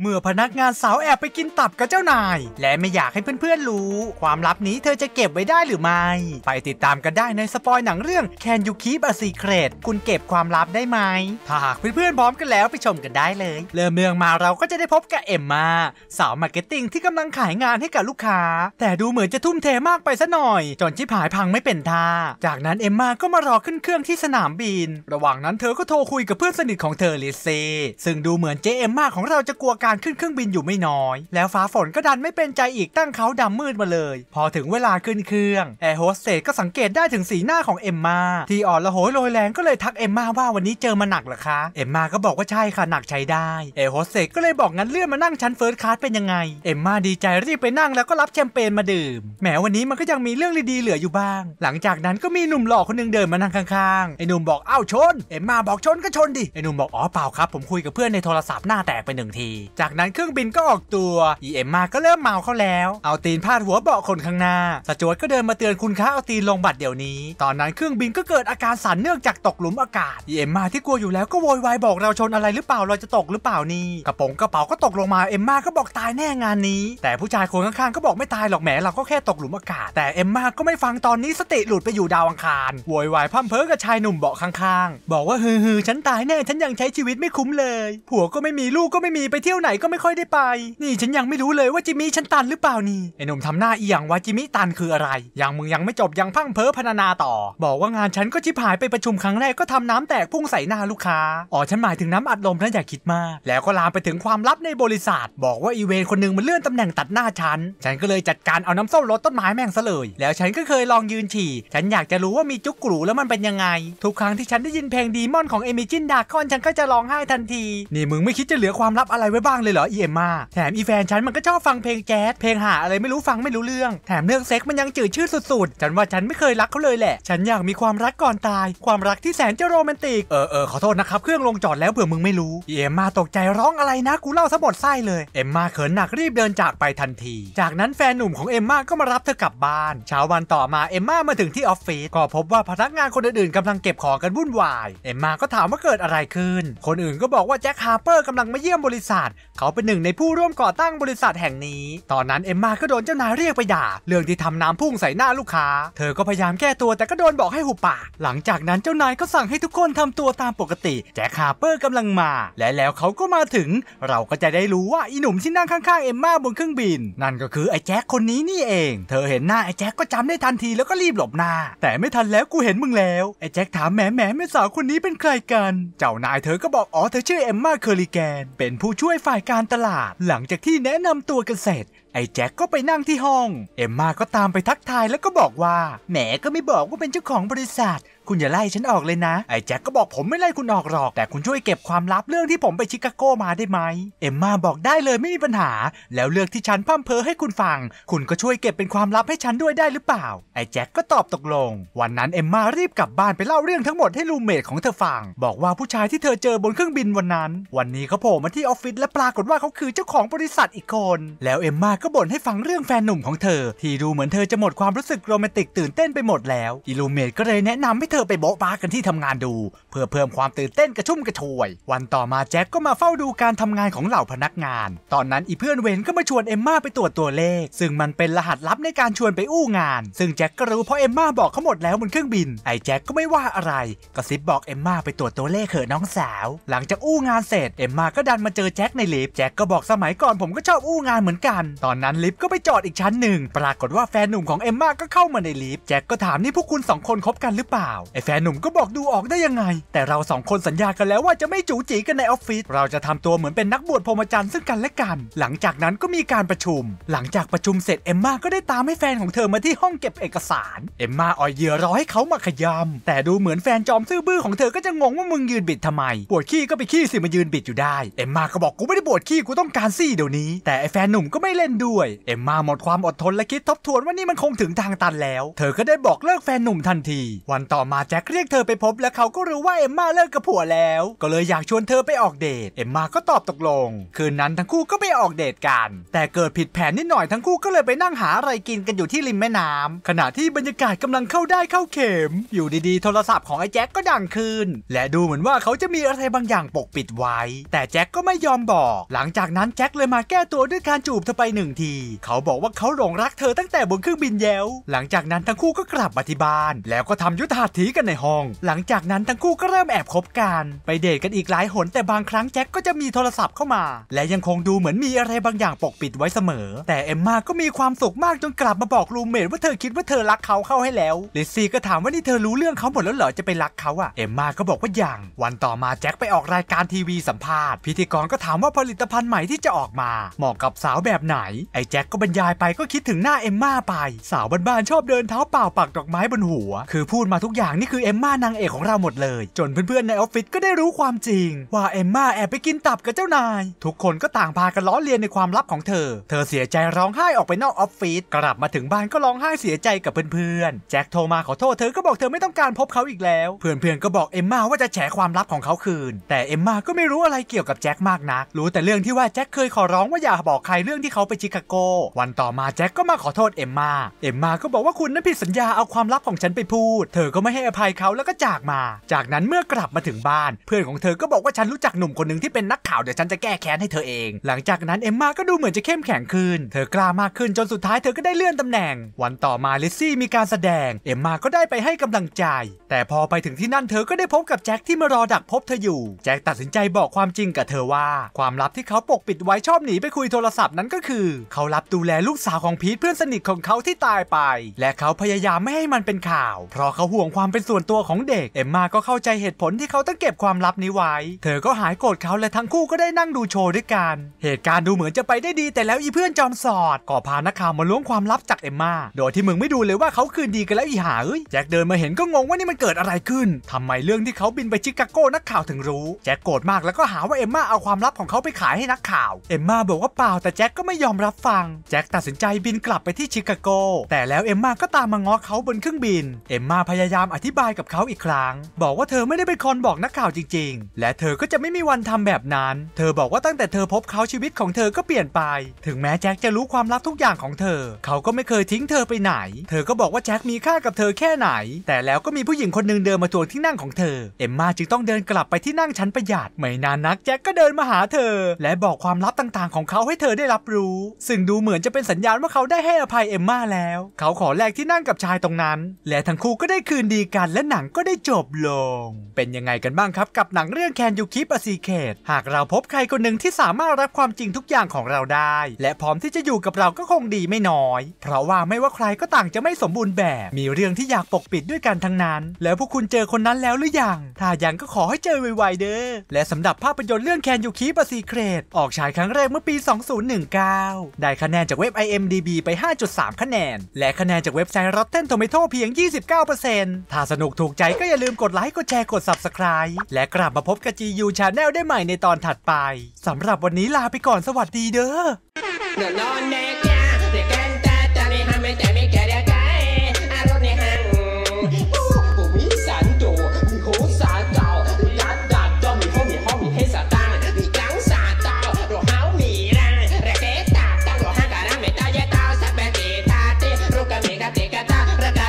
เมื่อพนักงานสาวแอบไปกินตับกับเจ้านาย และไม่อยากให้เพื่อนๆ รู้ ความลับนี้เธอจะเก็บไว้ได้หรือไม่ ไปติดตามกันได้ในสปอยหนังเรื่อง Can You Keep a Secret คุณเก็บความลับได้ไหมถ้าหากเพื่อนๆ พร้อมกันแล้วไปชมกันได้เลย เริ่มเรื่องมาเราก็จะได้พบกับเอ็มมาสาวมาร์เก็ตติ้งที่กำลังขายงานให้กับลูกค้า แต่ดูเหมือนจะทุ่มเทมากไปซะหน่อย จนชิบหายพังไม่เป็นท่าจากนั้นเอ็มมาก็มารอขึ้นเครื่องที่สนามบิน ระหว่างนั้นเธอก็โทรคุยกับเพื่อนสนิทของเธอลิซซี่ซึ่งดูเหมือนเจเอ็มมาของเราจะกลัวการขึ้นเครื่องบินอยู่ไม่น้อย แล้วฟ้าฝนก็ดันไม่เป็นใจอีกตั้งเขาดำมืดมาเลย พอถึงเวลาขึ้นเครื่องแอร์โฮสเตสก็สังเกตได้ถึงสีหน้าของเอมมาที่อ่อนละโหยลอยแรงก็เลยทักเอมมาว่าวันนี้เจอมาหนักหรอคะ เอมมาก็บอกว่าใช่ค่ะหนักใช้ได้ แอร์โฮสเตสก็เลยบอกงั้นเลื่อนมานั่งชั้นเฟิร์สคลาสเป็นยังไง เอมมาดีใจรีบไปนั่งแล้วก็รับแชมเปญมาดื่มแหมวันนี้มันก็ยังมีเรื่องดีๆเหลืออยู่บ้าง หลังจากนั้นก็มีหนุ่มหล่อคนนึงเดินมานั่งข้างๆไอ้หนุ่มบอกอ้าวชน เอ็มมาบอกชนก็ชนดิไอ้หนุ่มบอกอ๋อเปล่าครับผมคุยกับเพื่อนในโทรศัพท์หน้าแตกไปหนึ่งทีจากนั้นเครื่องบินก็ออกตัวอีเอ็มมาก็เริ่มเมาเขาแล้ว เอาตีนพาดหัวเบาะคนข้างหน้าสจวตก็เดินมาเตือนคุณค้าเอาตีนลงบัตรเดี๋ยวนี้ ตอนนั้นเครื่องบินก็เกิดอาการสั่นเนื่องจากตกหลุมอากาศอีเอ็มมาที่กลัวอยู่แล้วก็โวยวายบอกเราชนอะไรหรือเปล่าเราจะตกหรือเปล่านี่ กระป๋องกระเป๋าก็ตกลงมาเอ็มมาก็บอกตายแน่งานนี้ แต่ผู้ชายคนข้างๆก็บอกไม่ตายหรอกแหมเราก็แค่ตกหลุมอากาศ แต่เอ็มมาก็ไม่ฟังตอนนี้สติหลุดไปอยู่ดาวอังคารโวยวายพั่มเพ้อกับชายหนุ่มเบาะข้าง ๆ บอกว่าฮือือฉันตายแน่ฉันยังใช้ชีวิตไม่คุ้มเลยผัวก็ไม่มีลูกก็ไม่มีไปเที่ยวไหนก็ไม่ค่อยได้ไป นี่ฉันยังไม่รู้เลยว่าจิมี่ฉันตันหรือเปล่านี่ไอหนุ่มทำหน้าเอียงว่าจิมี่ตันคืออะไรยังมึงยังไม่จบยังพังเพ้อพนานาต่อ บอกว่างานฉันก็ชิบหายไปประชุมครั้งแรกก็ทำน้ำแตกพุ่งใส่หน้าลูกค้าอ๋อฉันหมายถึงน้ำอัดลมนะอย่าคิดมากแล้วก็ลามไปถึงความลับในบริษัท บอกว่าอีเวนคนนึงมันเลื่อนตำแหน่งตัดหน้าฉันฉันก็เลยจัดการเอาน้ำส้มรดต้นไม้แม่งซะเลยแล้วฉันก็เคยลองยืนฉี่ฉันอยากจะรู้ว่ามีจุกกรูแล้วมันเป็นยังไงทุกครั้งที่ฉันได้ยินเพลงดีมอนของเอมิจินดาคอนฉันก็จะร้องไห้ทันที นี่มึงไม่คิดจะเหลือความลับอะไรไว้บ้ังเลยเหรอเอ็มมาแถมอีแฟนฉันมันก็ชอบฟังเพลงแจ๊สเพลงหาอะไรไม่รู้ฟังไม่รู้เรื่องแถมเรื่องเซ็กมันยังจืดชืดสุดๆฉันว่าฉันไม่เคยรักเขาเลยแหละ ฉันอยากมีความรักก่อนตาย ความรักที่แสนจะโรแมนติกเออเออขอโทษนะครับ เครื่องลงจอดแล้วเผื่อมึงไม่รู้เอ็มมาตกใจร้องอะไรนะกูเล่าซะบดไส้เลยเอ็มมาเขินหนักรีบเดินจากไปทันทีจากนั้นแฟนหนุ่มของเอ็มมาก็มารับเธอกลับบ้านเช้าวันต่อมาเอ็มมามาถึงที่ออฟฟิศก็พบว่าพนักงานคนอื่นๆกำลังเก็บของกันวุ่นวายเอ็มมาก็ถามว่าเกิดอะไรขึ้นคนอื่นก็บอกว่าแจ็คฮาร์เปอร์กำลังมาเยี่ยมบริษัทเขาเป็นหนึ่งในผู้ร่วมก่อตั้งบริษัทแห่งนี้ ตอนนั้นเอ็มมาก็โดนเจ้านายเรียกไปด่า เรื่องที่ทำน้ำพุ่งใส่หน้าลูกค้า เธอก็พยายามแก้ตัวแต่ก็โดนบอกให้หุบปาก หลังจากนั้นเจ้านายก็สั่งให้ทุกคนทำตัวตามปกติแจ็คฮาร์เปอร์กำลังมา และแล้วเขาก็มาถึง เราก็จะได้รู้ว่าอีหนุ่มที่นั่งข้างๆเอ็มมาบนเครื่องบินนั่นก็คือไอ้แจ็คคนนี้นี่เอง เธอเห็นหน้าไอ้แจ็คก็จำได้ทันทีแล้วก็รีบหลบหน้าแต่ไม่ทันแล้วกูเห็นมึงแล้วไอ้แจ็คถามแหมแหมแม่สาวคนนี้เป็นใครกันเจ้านายเธอก็บอกอ๋อเธอชื่อเอ็มมาเคอริแกนเป็นผู้ช่วยฝ่ายการตลาด หลังจากที่แนะนำตัวกันเสร็จไอ้แจ็คก็ไปนั่งที่ห้อง เอ็มมาก็ตามไปทักทายแล้วก็บอกว่าแหมก็ไม่บอกว่าเป็นเจ้าของบริษัทคุณ อย่าไล่ฉันออกเลยนะไอ้แจ็คก็บอกผมไม่ไล่คุณออกหรอก แต่คุณช่วยเก็บความลับเรื่องที่ผมไปชิคาโกมาได้ไหม เอ็มมาบอกได้เลยไม่มีปัญหา แล้วเลือกที่ฉันพั่มเพอให้คุณฟัง คุณก็ช่วยเก็บเป็นความลับให้ฉันด้วยได้หรือเปล่าไอ้แจ็คก็ตอบตกลง วันนั้นเอ็มมารีบกลับบ้านไปเล่าเรื่องทั้งหมดให้ลูเมดของเธอฟังบอกว่าผู้ชายที่เธอเจอบนเครื่องบินวันนั้น วันนี้เขาโผล่มาที่ออฟฟิศและปรากฏว่าเขาคือเจ้าของบริษัทอีกคน แล้วเอ็มมาก็บ่นให้ฟังเรื่องแฟนหนุ่มของเธอที่ดูเหมือนเธอจะหมดความรู้สึกโรแมนติกตื่นเต้นไปหมดแล้วอิลูเมดก็เลยแนะนำให้เธอไปโบ๊ะบ้ากันที่ทำงานดู เพื่อเพิ่มความตื่นเต้นกระชุ่มกระชวย วันต่อมาแจ็คก็มาเฝ้าดูการทำงานของเหล่าพนักงาน ตอนนั้นอีเพื่อนเวนก็มาชวนเอมมาไปตรวจตัวเลข ซึ่งมันเป็นรหัสลับในการชวนไปอู้งาน ซึ่งแจ็คก็รู้เพราะเอมมาบอกเขาหมดแล้วบนเครื่องบินไอ้แจ็คก็ไม่ว่าอะไรก็ซิบบอกเอมมาไปตรวจตัวเลขเถอะน้องสาวหลังจากอู้งานเสร็จเอมมาก็ดันมาเจอแจ็คในลิฟต์แจ็คก็บอกสมัยก่อนผมก็ชอบอู้งานเหมือนกันตอนนั้นลิฟต์ก็ไปจอดอีกชั้นหนึ่งปรากฏว่าแฟนหนุ่มของเอมมาก็เข้ามาในลิฟต์แจ็คก็ถามนี่พวกคุณสองคนคบกันหรือเปล่าไอแฟนหนุ่มก็บอกดูออกได้ยังไง แต่เราสองคนสัญญากันแล้วว่าจะไม่จู๋จีกันในออฟฟิศ เราจะทำตัวเหมือนเป็นนักบวชพรหมจรรย์ซึ่งกันและกัน หลังจากนั้นก็มีการประชุม หลังจากประชุมเสร็จเอมมาก็ได้ตามให้แฟนของเธอมาที่ห้องเก็บเอกสาร เอมมาอ่อยเยื่อรอให้เขามาขยำ แต่ดูเหมือนแฟนจอมซื่อบื้อของเธอก็จะงงว่ามึงยืนบิดทำไมปวดขี้ก็ไปขี้สิมายืนบิดอยู่ได้ เอมมาก็บอกกูไม่ได้ปวดขี้กูต้องการซี่เดี๋ยวนี้ แต่ไอแฟนหนุ่มก็ไม่เล่นด้วย เอมมาหมดความอดทนและคิดทบทวนว่านี่มันคงถึงทางตันแล้ว เธอก็ได้บอกเลิกแฟนหนุ่มทันที วันต่อมามาแจ็คเรียกเธอไปพบและเขาก็รู้ว่าเอมมาเลิกกับผัวแล้ว ก็เลยอยากชวนเธอไปออกเดทเอมมาก็ตอบตกลงคืนนั้นทั้งคู่ก็ไปออกเดทกัน แต่เกิดผิดแผนนิดหน่อยทั้งคู่ก็เลยไปนั่งหาอะไรกินกันอยู่ที่ริมแม่น้ำ ขณะที่บรรยากาศกำลังเข้าได้เข้าเข็มอยู่ดีๆโทรศัพท์ของไอ้แจ็คก็ดังขึ้นและดูเหมือนว่าเขาจะมีอะไรบางอย่างปกปิดไว้ แต่แจ็คก็ไม่ยอมบอก หลังจากนั้นแจ็คเลยมาแก้ตัวด้วยการจูบเธอไปหนึ่งทีเขาบอกว่าเขาหลงรักเธอตั้งแต่บนเครื่องบินเยลหลังจากนั้นทั้งคู่ก็กลับมาที่บ้านแล้วก็ทำยุทธาธิีกันในห้อง หลังจากนั้นทั้งคู่ก็เริ่มแอบคบกัน ไปเดทกันอีกหลายหน แต่บางครั้งแจ็คก็จะมีโทรศัพท์เข้ามา และยังคงดูเหมือนมีอะไรบางอย่างปกปิดไว้เสมอ แต่เอ็มมาก็มีความสุขมากจนกลับมาบอกลูเมทว่าเธอคิดว่าเธอรักเขาเข้าให้แล้วลิซซี่ก็ถามว่านี่เธอรู้เรื่องเขาหมดแล้วเหรอจะไปรักเขาอะเอ็มมาก็บอกว่าอย่างวันต่อมาแจ็คไปออกรายการทีวีสัมภาษณ์พิธีกรก็ถามว่าผลิตภัณฑ์ใหม่ที่จะออกมาเหมาะกับสาวแบบไหนไอ้แจ็คก็บรรยายไปก็คิดถึงหน้าเอ็มมาไป สาวบ้านๆชอบเดินเท้าเปล่าปักดอกไม้บนหัว คือพูดมาทุกอย่างางนี่คือเอมม่านางเอกของเราหมดเลยจนเพื่อนๆในออฟฟิศก็ได้รู้ความจริง ว่าเอมม่าแอบไปกินตับกับเจ้านาย ทุกคนก็ต่างพากัน ล้อเลียนในความลับของเธอ เธอเสียใจร้องไห้ออกไปนอกออฟฟิศกลับมาถึงบ้านก็ร้องไห้เสียใจกับเพื่อนๆแจ็คโทรมาขอโทษเธอก็บอกเธอไม่ต้องการพบเขาอีกแล้ว เพื่อนๆก็บอกเอมม่าว่าจะแฉความลับของเขาคืนแต่เอมม่าก็ไม่รู้อะไรเกี่ยวกับแจ็คมากนักรู้แต่เรื่องที่ว่าแจ็คเคยขอร้องว่าอย่าบอกใครเรื่องที่เขาไปชิคาโกวันต่อมาแจ็คก็มาขอโทษเอมม่าเอมม่าก็บอกว่าคุณนั้นผิดสัญญาเอาความลับของฉันไปพูดเธอก็ไม่ให้อภัยเขาแล้วก็จากมา จากนั้นเมื่อกลับมาถึงบ้าน เพื่อนของเธอก็บอกว่าฉันรู้จักหนุ่มคนหนึ่งที่เป็นนักข่าว เดี๋ยวฉันจะแก้แค้นให้เธอเอง หลังจากนั้นเอมมาก็ดูเหมือนจะเข้มแข็งขึ้น เธอกล้ามากขึ้นจนสุดท้ายเธอก็ได้เลื่อนตำแหน่ง วันต่อมาลิซซี่มีการแสดง เอมมาก็ได้ไปให้กำลังใจ แต่พอไปถึงที่นั่นเธอก็ได้พบกับแจ็คที่มารอดักพบเธออยู่ แจ็คตัดสินใจบอกความจริงกับเธอว่าความลับที่เขาปกปิดไว้ชอบหนีไปคุยโทรศัพท์นั้นก็คือ เขารับดูแลลูกสาวของพีทเพื่อนสนิทของเขาที่ตายไป และเขาพยายามไม่ให้มันเป็นข่าวเพราะเขาห่วงความความเป็นส่วนตัวของเด็ก เอมมาก็เข้าใจเหตุผลที่เขาต้องเก็บความลับนี้ไว้เธอก็หายโกรธเขาและทั้งคู่ก็ได้นั่งดูโชว์ด้วยกัน เหตุการณ์ดูเหมือนจะไปได้ดี แต่แล้วอีเพื่อนจอมสอด ก็พานักข่าวมาล้วงความลับจากเอมมาโดยที่มึงไม่ดูเลยว่าเขาคืนดีกันแล้วอีหาเอ้ยแจ็คเดินมาเห็นก็งงว่านี่มันเกิดอะไรขึ้น ทำไมเรื่องที่เขาบินไปชิคาโก้นักข่าวถึงรู้ แจ็คโกรธมากแล้วก็หาว่าเอมมาเอาความลับของเขาไปขายให้นักข่าวเอมมาบอกว่าเปล่าแต่แจ็คก็ไม่ยอมรับฟังแจ็คตัดสินใจบินกลับไปที่ชิคาโก แต่แล้วเอมมาก็ตามมาง้อเขาบนเครื่องบินเอมมาพยายามอธิบายกับเขาอีกครั้ง บอกว่าเธอไม่ได้เป็นคนบอกนักข่าวจริงๆ และเธอก็จะไม่มีวันทำแบบนั้นเธอบอกว่าตั้งแต่เธอพบเขาชีวิตของเธอก็เปลี่ยนไป ถึงแม้แจ็คจะรู้ความลับทุกอย่างของเธอเขาก็ไม่เคยทิ้งเธอไปไหน เธอก็บอกว่าแจ็คมีค่ากับเธอแค่ไหนแต่แล้วก็มีผู้หญิงคนนึงเดินมาทวงที่นั่งของเธอ เอ็มมาจึงต้องเดินกลับไปที่นั่งชั้นประหยัดไม่นานนักแจ็คก็เดินมาหาเธอและบอกความลับต่างๆของเขาให้เธอได้รับรู้ ซึ่งดูเหมือนจะเป็นสัญญาณว่าเขาได้ให้อภัยเอ็มมาแล้ว เขาขอแลกที่นั่งกับชายตรงนั้นและทั้งคู่ก็ได้คืนดีกันและหนังก็ได้จบลง เป็นยังไงกันบ้างครับกับหนังเรื่องแคนยูคิปอซีเคดหากเราพบใครคนหนึ่งที่สามารถรับความจริงทุกอย่างของเราได้ และพร้อมที่จะอยู่กับเราก็คงดีไม่น้อย เพราะว่าไม่ว่าใครก็ต่างจะไม่สมบูรณ์แบบ มีเรื่องที่อยากปกปิดด้วยกันทั้งนั้น แล้วพวกคุณเจอคนนั้นแล้วหรือยัง ถ้ายังก็ขอให้เจอไวๆเด้อ และสำหรับภาพยนตร์เรื่องแคนยูคิปอซีเคดออกฉายครั้งแรกเมื่อปี 2019 ได้คะแนนจากเว็บ IMDb ไป 5.3 คะแนน และคะแนนจากเว็บไซต์ Rotten Tomato เพียง 29%ถ้าสนุกถูกใจก็อย่าลืมกดไลค์ กดแชร์ กด Subscribe และกลับมาพบกับ GU Channel ได้ใหม่ในตอนถัดไป สำหรับวันนี้ลาไปก่อน สวัสดีเด้อ